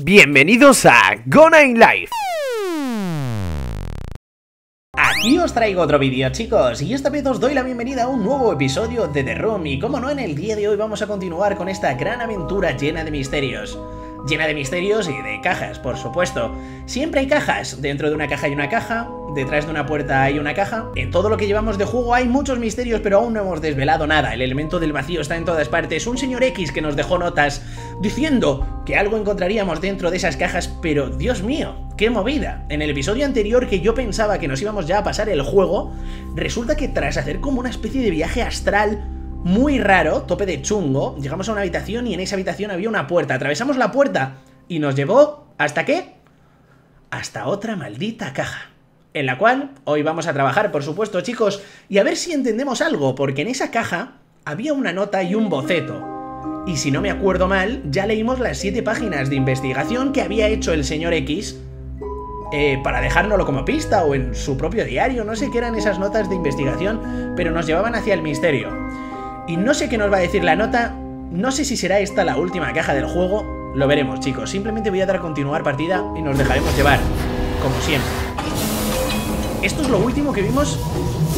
Bienvenidos a Gonna in Life. Aquí os traigo otro vídeo chicos y esta vez os doy la bienvenida a un nuevo episodio de The Room y como no en el día de hoy vamos a continuar con esta gran aventura llena de misterios llena de misterios y de cajas, por supuesto. Siempre hay cajas, dentro de una caja hay una caja, detrás de una puerta hay una caja. En todo lo que llevamos de juego hay muchos misterios, pero aún no hemos desvelado nada. El elemento del vacío está en todas partes. Un señor X que nos dejó notas diciendo que algo encontraríamos dentro de esas cajas, pero Dios mío, qué movida. En el episodio anterior que yo pensaba que nos íbamos ya a pasar el juego, resulta que tras hacer como una especie de viaje astral, muy raro, tope de chungo. Llegamos a una habitación y en esa habitación había una puerta. Atravesamos la puerta y nos llevó... ¿Hasta qué? Hasta otra maldita caja. En la cual hoy vamos a trabajar, por supuesto, chicos, y a ver si entendemos algo, porque en esa caja había una nota y un boceto. Y si no me acuerdo mal, ya leímos las siete páginas de investigación que había hecho el señor X eh, para dejárnoslo como pista o en su propio diario, no sé qué eran esas notas de investigación, pero nos llevaban hacia el misterio. Y no sé qué nos va a decir la nota, no sé si será esta la última caja del juego, lo veremos chicos. Simplemente voy a dar a continuar partida y nos dejaremos llevar, como siempre. Esto es lo último que vimos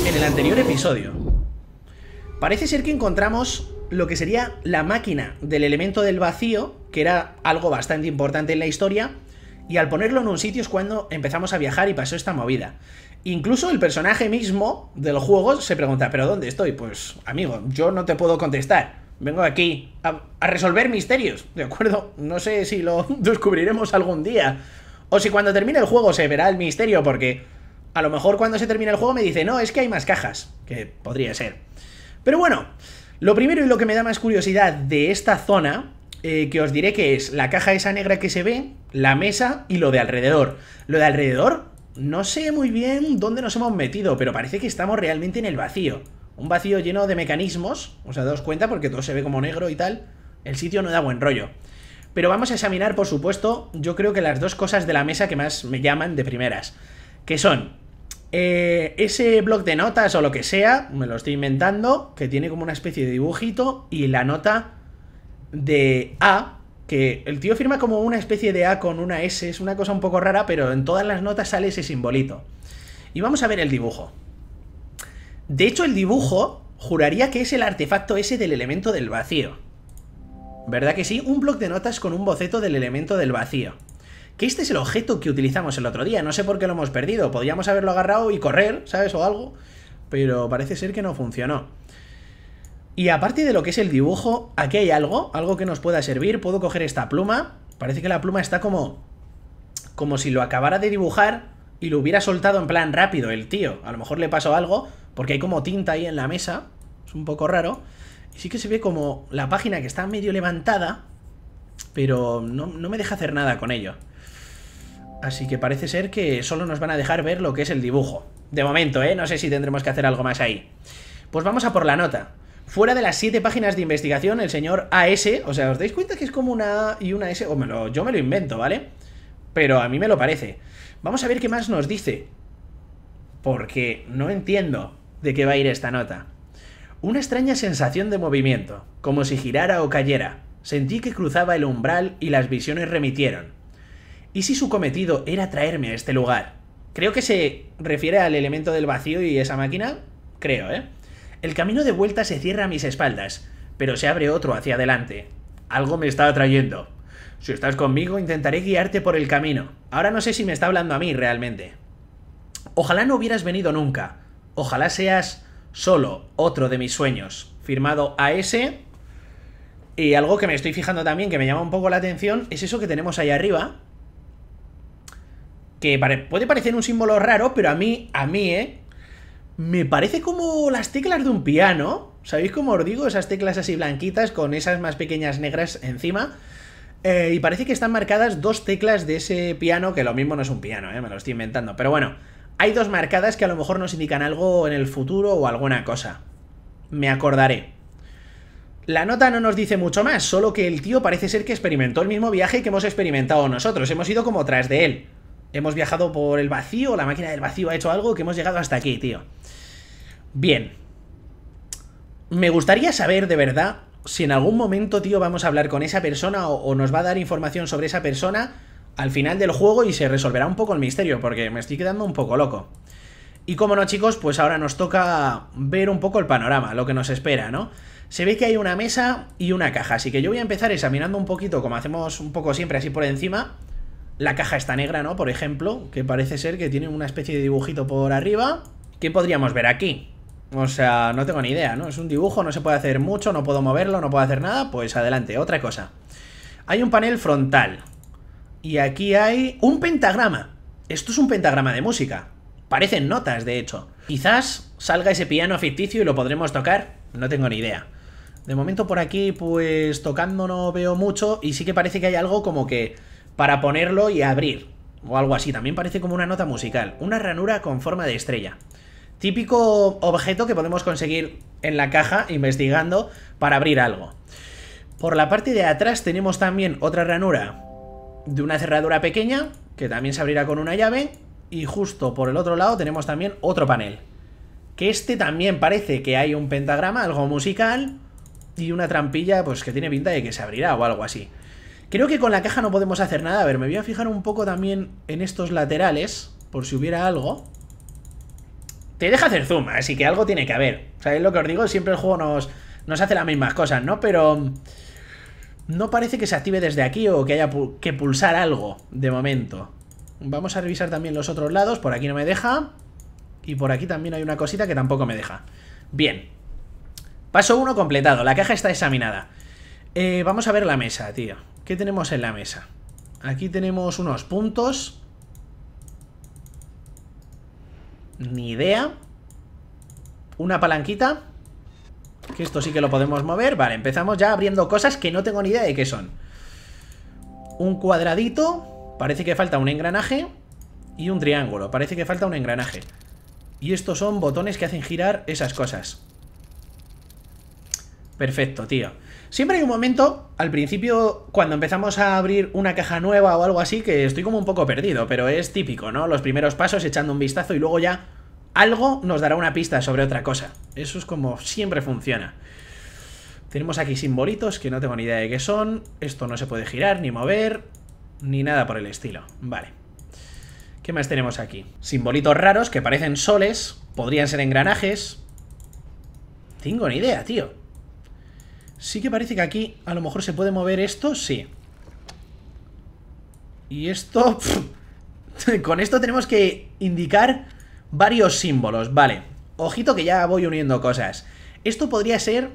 en el anterior episodio. Parece ser que encontramos lo que sería la máquina del elemento del vacío, que era algo bastante importante en la historia, y al ponerlo en un sitio es cuando empezamos a viajar y pasó esta movida. Incluso el personaje mismo del juego se pregunta, ¿pero dónde estoy? Pues, amigo, yo no te puedo contestar. Vengo aquí a, resolver misterios, ¿de acuerdo? No sé si lo descubriremos algún día. O si cuando termine el juego se verá el misterio, porque a lo mejor cuando se termine el juego me dice, no, es que hay más cajas, que podría ser. Pero bueno, lo primero y lo que me da más curiosidad de esta zona eh, que os diré que es la caja esa negra que se ve, la mesa y lo de alrededor. Lo de alrededor no sé muy bien dónde nos hemos metido, pero parece que estamos realmente en el vacío. Un vacío lleno de mecanismos, os daos cuenta porque todo se ve como negro y tal. El sitio no da buen rollo. Pero vamos a examinar, por supuesto, yo creo que las dos cosas de la mesa que más me llaman de primeras. Que son eh, ese blog de notas o lo que sea, me lo estoy inventando, que tiene como una especie de dibujito y la nota de A, que el tío firma como una especie de A con una S, es una cosa un poco rara, pero en todas las notas sale ese simbolito. Y vamos a ver el dibujo. De hecho, el dibujo juraría que es el artefacto ese del elemento del vacío. ¿Verdad que sí? Un bloc de notas con un boceto del elemento del vacío. Que este es el objeto que utilizamos el otro día, no sé por qué lo hemos perdido. Podríamos haberlo agarrado y correr, ¿sabes? O algo. Pero parece ser que no funcionó. Y aparte de lo que es el dibujo, aquí hay algo, algo que nos pueda servir. Puedo coger esta pluma. Parece que la pluma está como... Como si lo acabara de dibujar y lo hubiera soltado en plan rápido el tío. A lo mejor le pasó algo, porque hay como tinta ahí en la mesa. Es un poco raro. Y sí que se ve como la página que está medio levantada, pero no, no me deja hacer nada con ello. Así que parece ser que solo nos van a dejar ver lo que es el dibujo. De momento, ¿eh? No sé si tendremos que hacer algo más ahí. Pues vamos a por la nota. Fuera de las siete páginas de investigación, el señor AS, o sea, ¿os dais cuenta que es como una A y una S? O me lo, yo me lo invento, ¿vale? Pero a mí me lo parece. Vamos a ver qué más nos dice. Porque no entiendo de qué va a ir esta nota. Una extraña sensación de movimiento, como si girara o cayera. Sentí que cruzaba el umbral y las visiones remitieron. ¿Y si su cometido era traerme a este lugar? Creo que se refiere al elemento del vacío y esa máquina, creo, ¿eh? El camino de vuelta se cierra a mis espaldas, pero se abre otro hacia adelante. Algo me está atrayendo. Si estás conmigo, intentaré guiarte por el camino. Ahora no sé si me está hablando a mí realmente. Ojalá no hubieras venido nunca. Ojalá seas solo otro de mis sueños. Firmado AS. Y algo que me estoy fijando también, que me llama un poco la atención, es eso que tenemos ahí arriba. Que puede parecer un símbolo raro, pero a mí, a mí, ¿eh? me parece como las teclas de un piano. ¿Sabéis cómo os digo? Esas teclas así blanquitas con esas más pequeñas negras encima. Eh, y parece que están marcadas dos teclas de ese piano, que lo mismo no es un piano, eh, me lo estoy inventando. Pero bueno, hay dos marcadas que a lo mejor nos indican algo en el futuro o alguna cosa. Me acordaré. La nota no nos dice mucho más, solo que el tío parece ser que experimentó el mismo viaje que hemos experimentado nosotros. Hemos ido como tras de él. Hemos viajado por el vacío, la máquina del vacío ha hecho algo que hemos llegado hasta aquí, tío. Bien. Me gustaría saber de verdad si en algún momento, tío, vamos a hablar con esa persona o, nos va a dar información sobre esa persona al final del juego y se resolverá un poco el misterio, porque me estoy quedando un poco loco. Y como no, chicos, pues ahora nos toca ver un poco el panorama, lo que nos espera, ¿no? Se ve que hay una mesa y una caja, así que yo voy a empezar examinando un poquito, como hacemos un poco siempre así por encima, la caja está negra, ¿no? Por ejemplo, que parece ser que tiene una especie de dibujito por arriba. ¿Qué podríamos ver aquí? O sea, no tengo ni idea, ¿no? Es un dibujo, no se puede hacer mucho, no puedo moverlo, no puedo hacer nada. Pues adelante, otra cosa. Hay un panel frontal. Y aquí hay un pentagrama. Esto es un pentagrama de música. Parecen notas, de hecho. Quizás salga ese piano ficticio y lo podremos tocar. No tengo ni idea. De momento por aquí, pues tocando no veo mucho y sí que parece que hay algo como que para ponerlo y abrir, o algo así, también parece como una nota musical, una ranura con forma de estrella. Típico objeto que podemos conseguir en la caja investigando para abrir algo. Por la parte de atrás tenemos también otra ranura de una cerradura pequeña, que también se abrirá con una llave, y justo por el otro lado tenemos también otro panel. Que este también parece que hay un pentagrama, algo musical, y una trampilla pues que tiene pinta de que se abrirá o algo así. Creo que con la caja no podemos hacer nada. A ver, me voy a fijar un poco también en estos laterales, por si hubiera algo. Te deja hacer zoom, así que algo tiene que haber. ¿Sabéis lo que os digo? Siempre el juego nos, nos hace las mismas cosas, ¿no? Pero no parece que se active desde aquí o que haya que pulsar algo de momento. Vamos a revisar también los otros lados. Por aquí no me deja. Y por aquí también hay una cosita que tampoco me deja. Bien. Paso 1 completado. La caja está examinada. Eh, vamos a ver la mesa, tío. ¿Qué tenemos en la mesa? Aquí tenemos unos puntos. Ni idea. Una palanquita. Que esto sí que lo podemos mover. Vale, empezamos ya abriendo cosas que no tengo ni idea de qué son. Un cuadradito. Parece que falta un engranaje. Y un triángulo. Parece que falta un engranaje. Y estos son botones que hacen girar esas cosas. Perfecto, tío. Siempre hay un momento, al principio, cuando empezamos a abrir una caja nueva o algo así, que estoy como un poco perdido, pero es típico, ¿no? Los primeros pasos echando un vistazo y luego ya algo nos dará una pista sobre otra cosa. Eso es como siempre funciona. Tenemos aquí simbolitos que no tengo ni idea de qué son. Esto no se puede girar, ni mover, ni nada por el estilo. Vale. ¿Qué más tenemos aquí? Simbolitos raros que parecen soles, podrían ser engranajes. Tengo ni idea, tío. Sí que parece que aquí a lo mejor se puede mover esto, sí. Y esto... con esto tenemos que indicar varios símbolos, vale. Ojito que ya voy uniendo cosas. Esto podría ser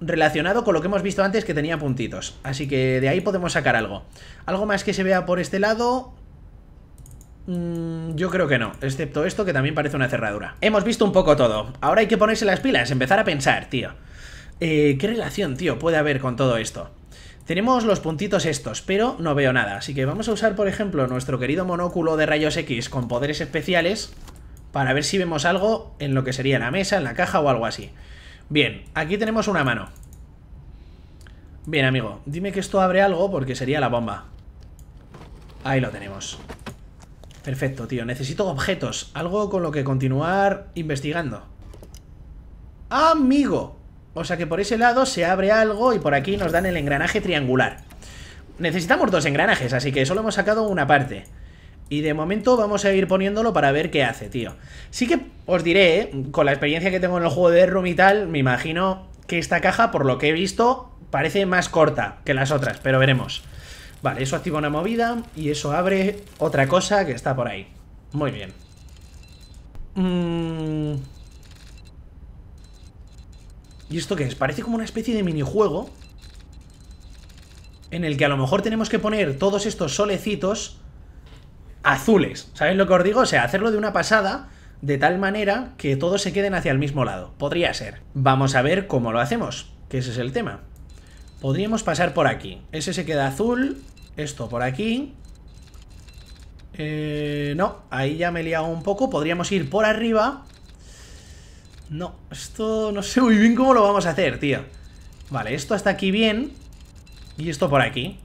relacionado con lo que hemos visto antes que tenía puntitos. Así que de ahí podemos sacar algo. Algo más que se vea por este lado... Mm, yo creo que no, excepto esto que también parece una cerradura. Hemos visto un poco todo. Ahora hay que ponerse las pilas, empezar a pensar, tío. Eh, ¿Qué relación, tío, puede haber con todo esto? Tenemos los puntitos estos, pero no veo nada. Así que vamos a usar, por ejemplo, nuestro querido monóculo de rayos X con poderes especiales para ver si vemos algo en lo que sería la mesa, en la caja o algo así. Bien, aquí tenemos una mano. Bien, amigo, dime que esto abre algo porque sería la bomba. Ahí lo tenemos. Perfecto, tío. Necesito objetos, algo con lo que continuar investigando. ¡Amigo! O sea que por ese lado se abre algo y por aquí nos dan el engranaje triangular. Necesitamos dos engranajes, así que solo hemos sacado una parte. Y de momento vamos a ir poniéndolo para ver qué hace, tío. Sí que os diré, eh, con la experiencia que tengo en el juego de Room y tal, me imagino que esta caja, por lo que he visto, parece más corta que las otras, pero veremos. Vale, eso activa una movida y eso abre otra cosa que está por ahí. Muy bien. Mmm... ¿Y esto qué es? Parece como una especie de minijuego en el que a lo mejor tenemos que poner todos estos solecitos azules. ¿Sabéis lo que os digo? O sea, hacerlo de una pasada de tal manera que todos se queden hacia el mismo lado. Podría ser. Vamos a ver cómo lo hacemos, que ese es el tema. Podríamos pasar por aquí. Ese se queda azul, esto por aquí. Eh, no, ahí ya me he liado un poco. Podríamos ir por arriba no, esto no sé muy bien cómo lo vamos a hacer, tío Vale, esto hasta aquí bien Y esto por aquí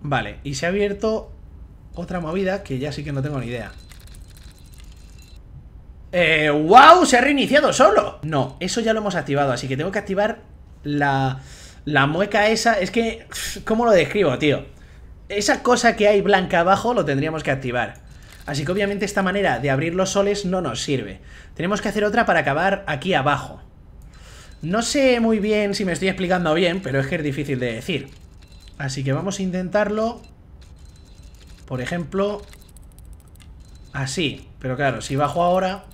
Vale, y se ha abierto otra movida que ya sí que no tengo ni idea ¡Wow! Eh, ¡Se ha reiniciado solo! No, eso ya lo hemos activado, así que tengo que activar la, la mueca esa. Es que, ¿cómo lo describo, tío? Esa cosa que hay blanca abajo lo tendríamos que activar. Así que obviamente esta manera de abrir los soles no nos sirve. Tenemos que hacer otra para acabar aquí abajo. No sé muy bien si me estoy explicando bien, pero es que es difícil de decir. Así que vamos a intentarlo, por ejemplo, así. Pero claro, si bajo ahora,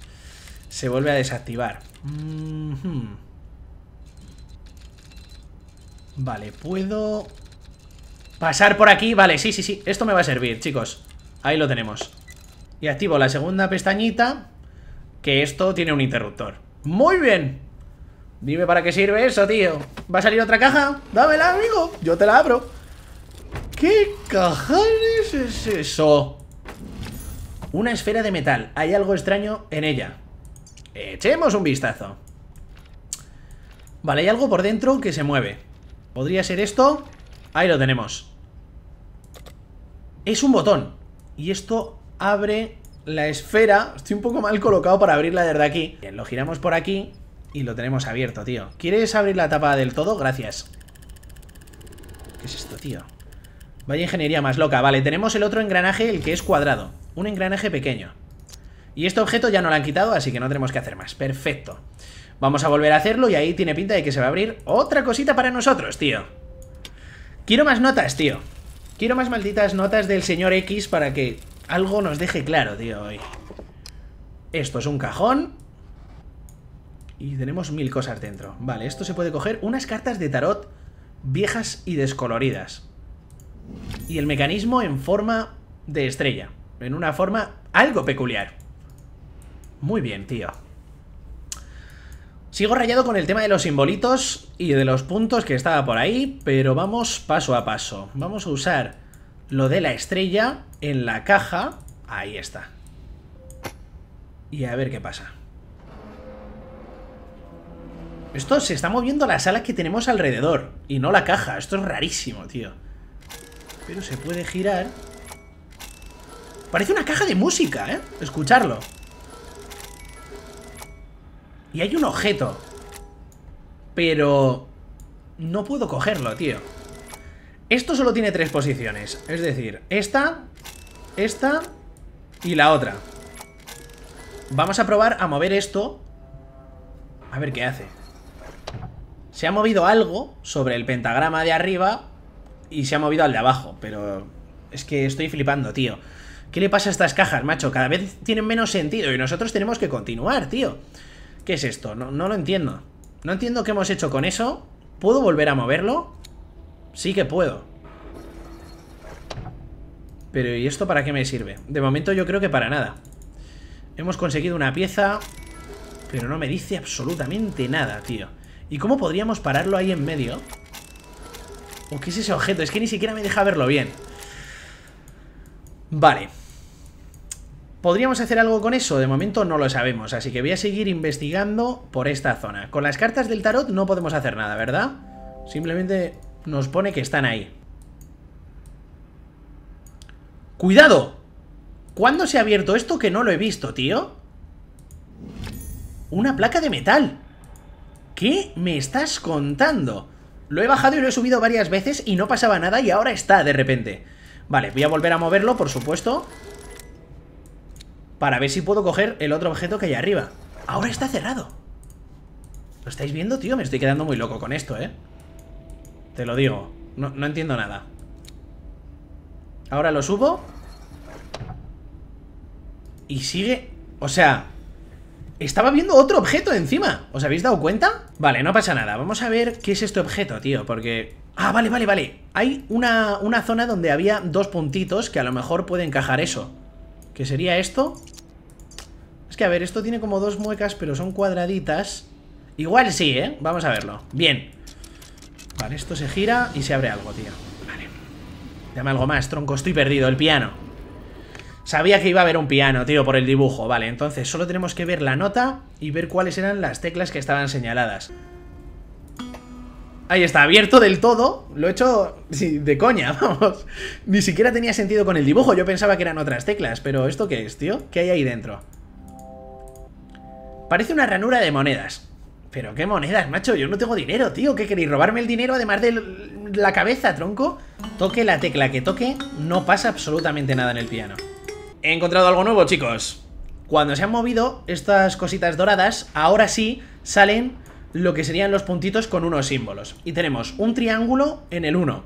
se vuelve a desactivar. Vale, puedo... Pasar por aquí, vale, sí, sí, sí Esto me va a servir, chicos Ahí lo tenemos y activo la segunda pestañita, que esto tiene un interruptor. ¡Muy bien! Dime para qué sirve eso, tío. ¿Va a salir otra caja? Dámela, amigo. Yo te la abro. ¿Qué cajones es eso? Una esfera de metal. Hay algo extraño en ella. Echemos un vistazo. Vale, hay algo por dentro que se mueve. ¿Podría ser esto? Ahí lo tenemos. Es un botón. Y esto abre la esfera. Estoy un poco mal colocado para abrirla desde aquí. Bien, lo giramos por aquí y lo tenemos abierto, tío. ¿Quieres abrir la tapa del todo? Gracias. ¿Qué es esto, tío? Vaya ingeniería más loca. Vale, tenemos el otro engranaje, el que es cuadrado. Un engranaje pequeño. Y este objeto ya no lo han quitado, así que no tenemos que hacer más. Perfecto. Vamos a volver a hacerlo y ahí tiene pinta de que se va a abrir otra cosita para nosotros, tío. Quiero más notas, tío. Quiero más malditas notas del señor X para que algo nos deje claro, tío, hoy. Esto es un cajón. Y tenemos mil cosas dentro. Vale, esto se puede coger. Unas cartas de tarot viejas y descoloridas. Y el mecanismo en forma de estrella. En una forma algo peculiar. Muy bien, tío. Sigo rayado con el tema de los simbolitos y de los puntos que estaba por ahí, pero vamos paso a paso. Vamos a usar lo de la estrella en la caja. Ahí está. Y a ver qué pasa. Esto se está moviendo la sala que tenemos alrededor y no la caja. Esto es rarísimo, tío. Pero se puede girar. Parece una caja de música, ¿eh? Escucharlo. Y hay un objeto. Pero... No puedo cogerlo, tío. Esto solo tiene tres posiciones. Es decir, esta, esta y la otra. Vamos a probar a mover esto. A ver qué hace. Se ha movido algo sobre el pentagrama de arriba y se ha movido al de abajo, pero es que estoy flipando, tío. ¿Qué le pasa a estas cajas, macho? Cada vez tienen menos sentido y nosotros tenemos que continuar, tío. ¿Qué es esto? No, no lo entiendo. No entiendo qué hemos hecho con eso. ¿Puedo volver a moverlo? Sí que puedo. Pero ¿y esto para qué me sirve? De momento yo creo que para nada. Hemos conseguido una pieza, pero no me dice absolutamente nada, tío. ¿Y cómo podríamos pararlo ahí en medio? ¿O qué es ese objeto? Es que ni siquiera me deja verlo bien. Vale. ¿Podríamos hacer algo con eso? De momento no lo sabemos, así que voy a seguir investigando por esta zona. Con las cartas del tarot no podemos hacer nada, ¿verdad? Simplemente nos pone que están ahí. ¡Cuidado! ¿Cuándo se ha abierto esto que no lo he visto, tío? ¡Una placa de metal! ¿Qué me estás contando? Lo he bajado y lo he subido varias veces y no pasaba nada y ahora está de repente. Vale, voy a volver a moverlo, por supuesto. Para ver si puedo coger el otro objeto que hay arriba. Ahora está cerrado. ¿Lo estáis viendo, tío? Me estoy quedando muy loco con esto, ¿eh? Te lo digo. No, entiendo nada. Ahora lo subo. Y sigue... O sea... Estaba viendo otro objeto encima. ¿Os habéis dado cuenta? Vale, no pasa nada. Vamos a ver qué es este objeto, tío. Porque... Ah, vale, vale, vale. Hay una, una zona donde había dos puntitos que a lo mejor puede encajar eso. Que sería esto. Es que, a ver, esto tiene como dos muecas, pero son cuadraditas. Igual sí, ¿eh? Vamos a verlo. Bien. Vale, esto se gira y se abre algo, tío. Vale. Dame algo más, tronco. Estoy perdido. El piano. Sabía que iba a haber un piano, tío, por el dibujo. Vale, entonces solo tenemos que ver la nota y ver cuáles eran las teclas que estaban señaladas. Ahí está, abierto del todo. Lo he hecho de coña, vamos. Ni siquiera tenía sentido con el dibujo. Yo pensaba que eran otras teclas, pero ¿esto qué es, tío? ¿Qué hay ahí dentro? Parece una ranura de monedas. Pero qué monedas, macho. Yo no tengo dinero, tío. ¿Qué queréis? ¿Robarme el dinero además de la cabeza, tronco? Toque la tecla que toque, no pasa absolutamente nada en el piano. He encontrado algo nuevo, chicos. Cuando se han movido estas cositas doradas, ahora sí salen lo que serían los puntitos con unos símbolos. Y tenemos un triángulo en el 1.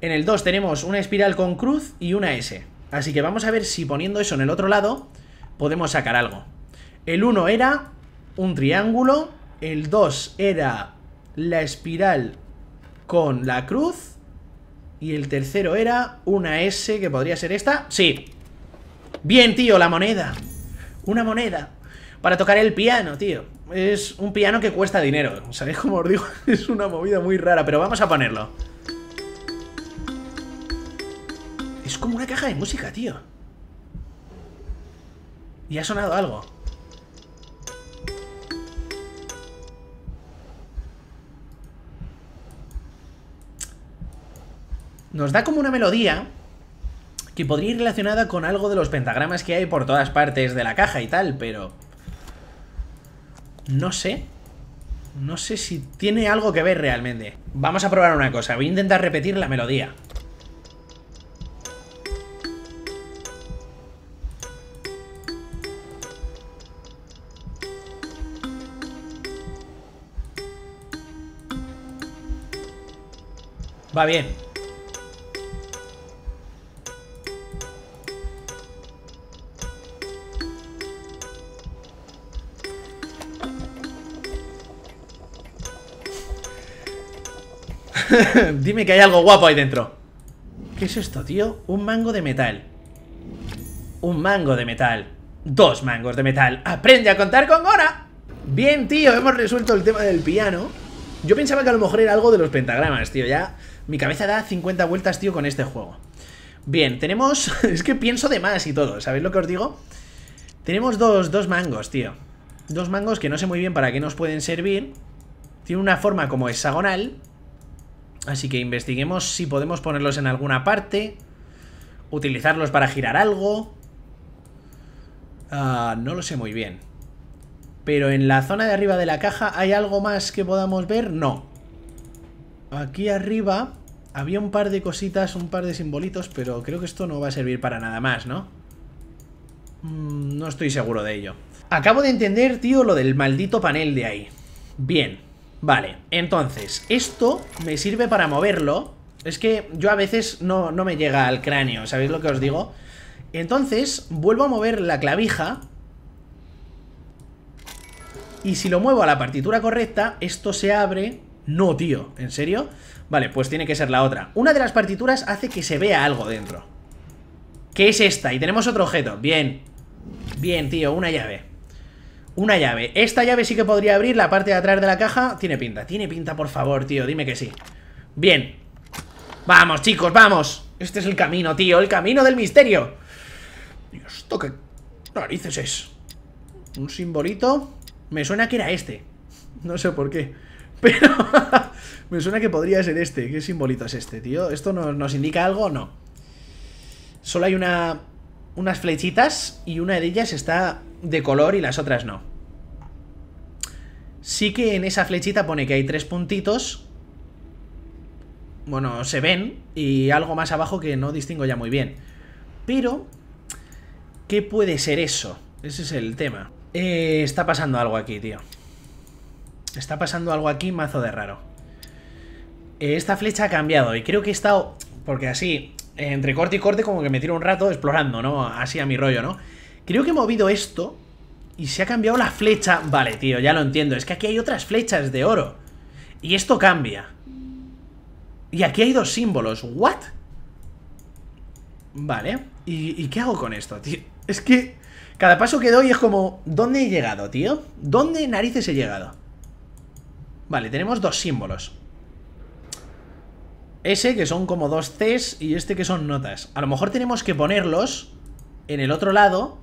En el 2 tenemos una espiral con cruz y una S. Así que vamos a ver si poniendo eso en el otro lado podemos sacar algo. El 1 era un triángulo el 2 era la espiral con la cruz. Y el tercero era una S, que podría ser esta. Sí. Bien, tío, la moneda. Una moneda. Para tocar el piano, tío. Es un piano que cuesta dinero. ¿Sabéis cómo os digo? Es una movida muy rara, pero vamos a ponerlo. Es como una caja de música, tío. Y ha sonado algo. nos da como una melodía que podría ir relacionada con algo de los pentagramas que hay por todas partes de la caja y tal, pero... No sé. No sé si tiene algo que ver realmente. Vamos a probar una cosa. Voy a intentar repetir la melodía. Va bien. Dime que hay algo guapo ahí dentro. ¿Qué es esto, tío? Un mango de metal. Un mango de metal. Dos mangos de metal. ¡Aprende a contar con Gora! Bien, tío, hemos resuelto el tema del piano. Yo pensaba que a lo mejor era algo de los pentagramas, tío. Ya mi cabeza da 50 vueltas, tío, con este juego. Bien, tenemos... es que pienso de más y todo, ¿sabéis lo que os digo? Tenemos dos, dos mangos, tío. Dos mangos que no sé muy bien para qué nos pueden servir. Tiene una forma como hexagonal Así que investiguemos si podemos ponerlos en alguna parte. Utilizarlos para girar algo. Ah, no lo sé muy bien. Pero en la zona de arriba de la caja, ¿hay algo más que podamos ver? No. Aquí arriba había un par de cositas, un par de simbolitos, pero creo que esto no va a servir para nada más, ¿no? Mm, no estoy seguro de ello. Acabo de entender, tío, lo del maldito panel de ahí. Bien. Vale, entonces, esto me sirve para moverlo. Es que yo a veces no, me llega al cráneo, ¿sabéis lo que os digo? Entonces, vuelvo a mover la clavija. Y si lo muevo a la partitura correcta, esto se abre... No, tío, ¿en serio? Vale, pues tiene que ser la otra. Una de las partituras hace que se vea algo dentro. ¿Qué es esta? Y tenemos otro objeto. Bien. Bien, tío, una llave. Una llave. Esta llave sí que podría abrir la parte de atrás de la caja. Tiene pinta, tiene pinta, por favor, tío. Dime que sí. Bien. Vamos, chicos, vamos. Este es el camino, tío. El camino del misterio. ¿esto qué narices es? Un simbolito. Me suena que era este. No sé por qué. Pero me suena que podría ser este. ¿Qué simbolito es este, tío? ¿Esto nos, nos indica algo o no? Solo hay una, unas flechitas y una de ellas está de color y las otras no. Sí que en esa flechita pone que hay tres puntitos. Bueno, se ven y algo más abajo que no distingo ya muy bien. Pero, ¿qué puede ser eso? Ese es el tema. Eh, está pasando algo aquí, tío. Está pasando algo aquí mazo de raro. Eh, esta flecha ha cambiado y creo que he estado... Porque así, entre corte y corte como que me tiro un rato explorando, ¿no? Así a mi rollo, ¿no? Creo que he movido esto y se ha cambiado la flecha. Vale, tío, ya lo entiendo. Es que aquí hay otras flechas de oro. Y esto cambia. Y aquí hay dos símbolos. ¿What? Vale. ¿Y, qué hago con esto, tío? Es que cada paso que doy es como... ¿Dónde he llegado, tío? ¿Dónde narices he llegado? Vale, tenemos dos símbolos. Ese que son como dos Cs y este que son notas. A lo mejor tenemos que ponerlos en el otro lado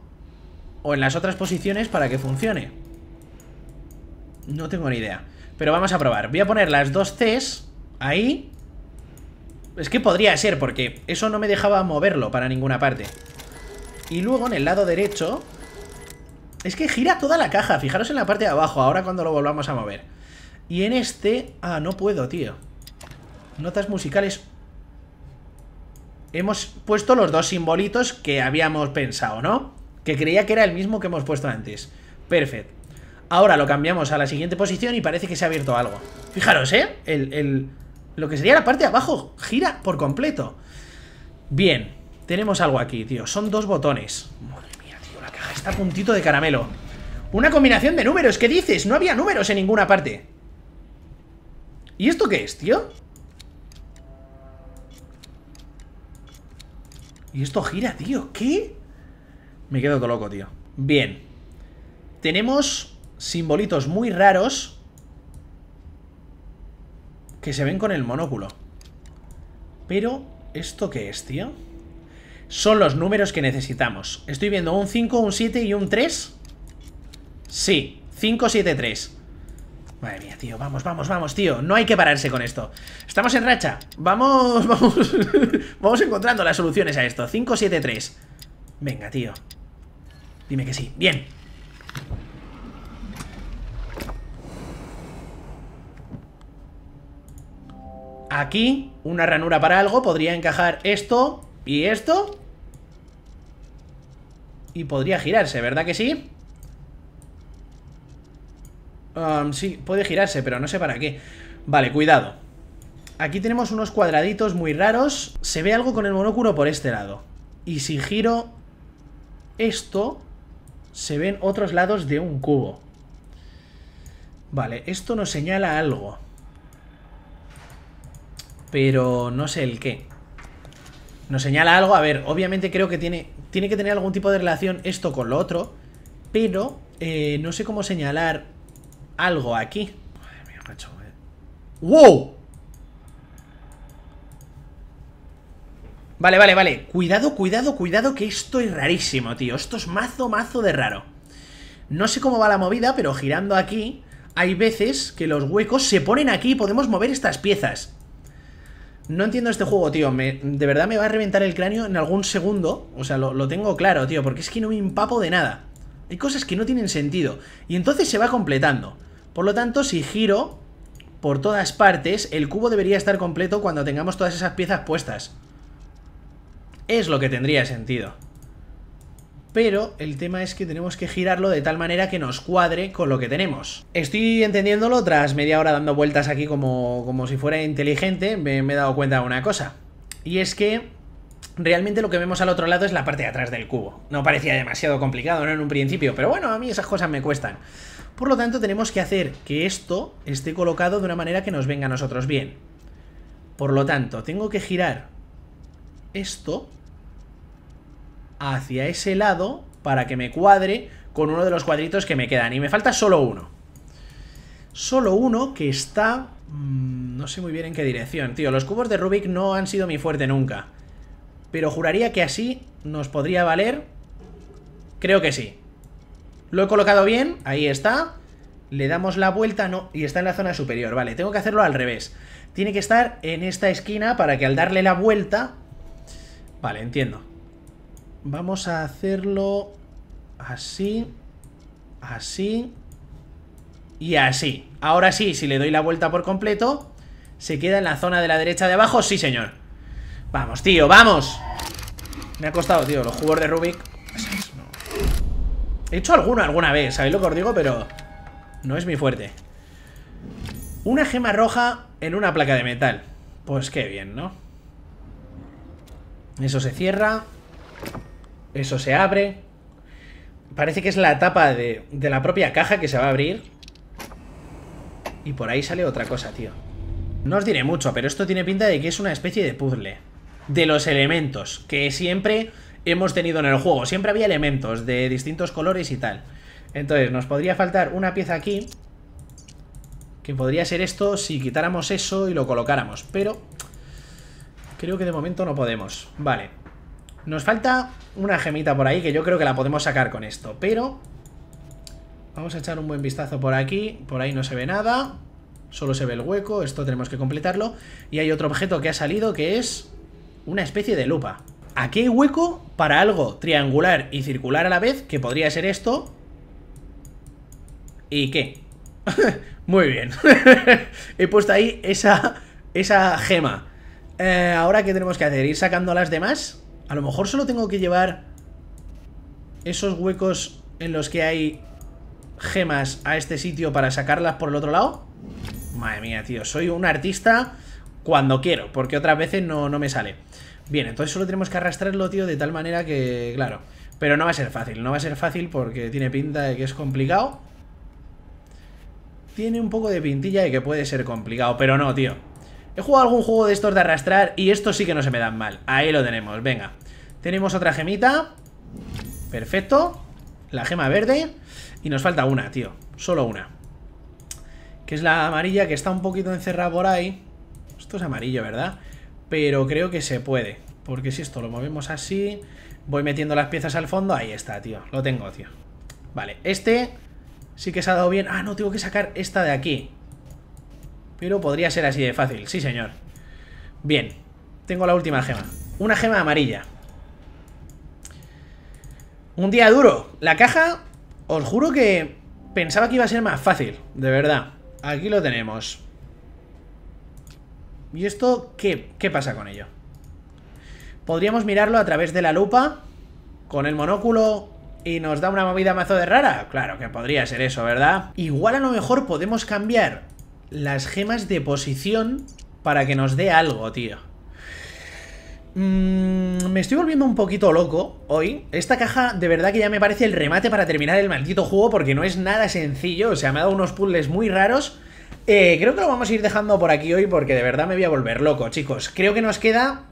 o en las otras posiciones para que funcione. No tengo ni idea. Pero vamos a probar. Voy a poner las dos Cs ahí. Es que podría ser, porque eso no me dejaba moverlo para ninguna parte. Y luego en el lado derecho... Es que gira toda la caja. Fijaros en la parte de abajo, ahora cuando lo volvamos a mover. Y en este... Ah, no puedo, tío. Notas musicales hemos puesto los dos simbolitos que habíamos pensado, ¿no? Que creía que era el mismo que hemos puesto antes. Perfecto. Ahora lo cambiamos a la siguiente posición y parece que se ha abierto algo. Fijaros, ¿eh? El, lo que sería la parte de abajo gira por completo. Bien, tenemos algo aquí, tío. Son dos botones. Madre mía, tío, la caja está puntito de caramelo. Una combinación de números, ¿qué dices? No había números en ninguna parte. ¿Y esto qué es, tío? Y esto gira, tío. ¿Qué? Me quedo todo loco, tío. Bien. Tenemos simbolitos muy raros que se ven con el monóculo. Pero, ¿esto qué es, tío? Son los números que necesitamos. Estoy viendo un 5, un 7 y un 3. Sí, 5, 7, 3. Madre mía, tío, vamos, vamos, vamos, tío No hay que pararse con esto Estamos en racha Vamos, vamos Vamos encontrando las soluciones a esto 5-7-3 Venga, tío Dime que sí. Bien. Aquí, una ranura para algo. Podría encajar esto y esto. Y podría girarse, ¿verdad que sí? Um, sí, puede girarse, pero no sé para qué. Vale, cuidado. Aquí tenemos unos cuadraditos muy raros. Se ve algo con el monóculo por este lado. Y si giro esto, se ven otros lados de un cubo. Vale, esto nos señala algo. Pero no sé el qué. Nos señala algo, a ver, obviamente creo que tiene, tiene que tener algún tipo de relación esto con lo otro, pero eh, no sé cómo señalar algo aquí. Eh. ¡Wow! Vale, vale, vale. Cuidado, cuidado, cuidado que esto es rarísimo, tío. Esto es mazo, mazo de raro. No sé cómo va la movida, pero girando aquí hay veces que los huecos se ponen aquí y podemos mover estas piezas. No entiendo este juego, tío. de verdad me va a reventar el cráneo en algún segundo. O sea, lo, lo tengo claro, tío, porque es que no me empapo de nada. Hay cosas que no tienen sentido. Y entonces se va completando. Por lo tanto, si giro por todas partes, el cubo debería estar completo cuando tengamos todas esas piezas puestas. Es lo que tendría sentido. Pero el tema es que tenemos que girarlo de tal manera que nos cuadre con lo que tenemos. Estoy entendiéndolo tras media hora dando vueltas aquí como, como si fuera inteligente, me, he dado cuenta de una cosa. Y es que realmente lo que vemos al otro lado es la parte de atrás del cubo. No parecía demasiado complicado, En un principio, pero bueno, a mí esas cosas me cuestan. Por lo tanto, tenemos que hacer que esto esté colocado de una manera que nos venga a nosotros bien. Por lo tanto, tengo que girar esto hacia ese lado para que me cuadre con uno de los cuadritos que me quedan. Y me falta solo uno. Solo uno que está... Mm, no sé muy bien en qué dirección. Tío, los cubos de Rubik no han sido mi fuerte nunca. Pero juraría que así nos podría valer. Creo que sí. Lo he colocado bien. Ahí está. Le damos la vuelta. No, y está en la zona superior. Vale, tengo que hacerlo al revés. Tiene que estar en esta esquina para que al darle la vuelta Vale, entiendo. Vamos a hacerlo así, así y así. Ahora sí, si le doy la vuelta por completo, se queda en la zona de la derecha de abajo. Sí, señor. Vamos, tío, vamos. Me ha costado, tío, los jugos de Rubik. He hecho alguno alguna vez, ¿sabéis lo que os digo? Pero no es mi fuerte. Una gema roja en una placa de metal. Pues qué bien, ¿no? Eso se cierra. Eso se abre. Parece que es la tapa de, la propia caja que se va a abrir. Y por ahí sale otra cosa, tío. No os diré mucho, pero esto tiene pinta de que es una especie de puzzle. De los elementos que siempre hemos tenido en el juego. Siempre había elementos de distintos colores y tal. Entonces, nos podría faltar una pieza aquí. Que podría ser esto si quitáramos eso y lo colocáramos. Pero Creo que de momento no podemos. Vale. Nos falta una gemita por ahí que yo creo que la podemos sacar con esto. Pero... Vamos a echar un buen vistazo por aquí. Por ahí no se ve nada. Solo se ve el hueco. Esto tenemos que completarlo. Y hay otro objeto que ha salido que es... Una especie de lupa. Aquí hay hueco para algo triangular y circular a la vez, que podría ser esto. ¿Y qué? Muy bien. He puesto ahí esa, esa gema eh, ahora, ¿qué tenemos que hacer? ¿Ir sacando a las demás? A lo mejor solo tengo que llevar esos huecos en los que hay gemas a este sitio para sacarlas por el otro lado. Madre mía, tío, soy un artista cuando quiero, porque otras veces no, no me sale. Bien, entonces solo tenemos que arrastrarlo, tío, de tal manera que, claro... Pero no va a ser fácil, no va a ser fácil porque tiene pinta de que es complicado. Tiene un poco de pintilla de que puede ser complicado, pero no, tío. He jugado algún juego de estos de arrastrar y estos sí que no se me dan mal. Ahí lo tenemos, venga. Tenemos otra gemita. Perfecto. La gema verde. Y nos falta una, tío. Solo una. Que es la amarilla que está un poquito encerrada por ahí. Esto es amarillo, ¿verdad? Pero creo que se puede. Porque si esto lo movemos así... Voy metiendo las piezas al fondo. Ahí está, tío. Lo tengo, tío. Vale, este sí que se ha dado bien. Ah, no, tengo que sacar esta de aquí. Pero podría ser así de fácil, sí señor. Bien, tengo la última gema. Una gema amarilla. Un día duro. La caja, os juro que pensaba que iba a ser más fácil, de verdad. Aquí lo tenemos. ¿Y esto qué, qué pasa con ello? Podríamos mirarlo a través de la lupa, con el monóculo, y nos da una movida mazo de rara. Claro que podría ser eso, ¿verdad? Igual a lo mejor podemos cambiar las gemas de posición para que nos dé algo, tío. Mm, me estoy volviendo un poquito loco hoy. Esta caja de verdad que ya me parece el remate para terminar el maldito juego porque no es nada sencillo. O sea, me ha dado unos puzzles muy raros. Eh, creo que lo vamos a ir dejando por aquí hoy porque de verdad me voy a volver loco, chicos. Creo que nos queda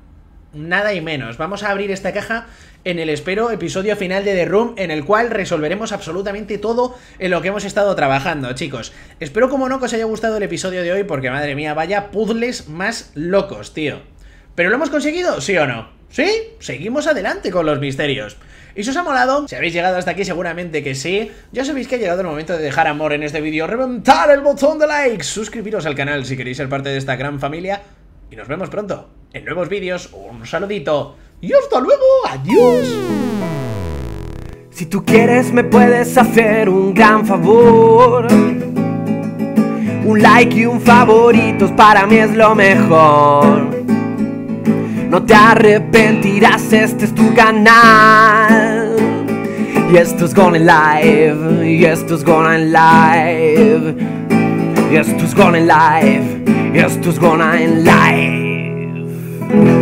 Nada y menos. Vamos a abrir esta caja en el espero episodio final de The Room en el cual resolveremos absolutamente todo en lo que hemos estado trabajando, chicos. Espero como no que os haya gustado el episodio de hoy porque madre mía, vaya puzzles más locos, tío. ¿Pero lo hemos conseguido? ¿Sí o no? ¿Sí? Seguimos adelante con los misterios. Y si os ha molado, si habéis llegado hasta aquí seguramente que sí, ya sabéis que ha llegado el momento de dejar amor en este vídeo, reventar el botón de like, suscribiros al canal si queréis ser parte de esta gran familia y nos vemos pronto en nuevos vídeos. Un saludito y hasta luego. Adiós. Si tú quieres me puedes hacer un gran favor. Un like y un favorito para mí es lo mejor. No te arrepentirás, este es tu canal. Y esto es Gone Live, y esto es Gone Live. Y esto es Gone Live, y esto es Gone Live. Mm-hmm.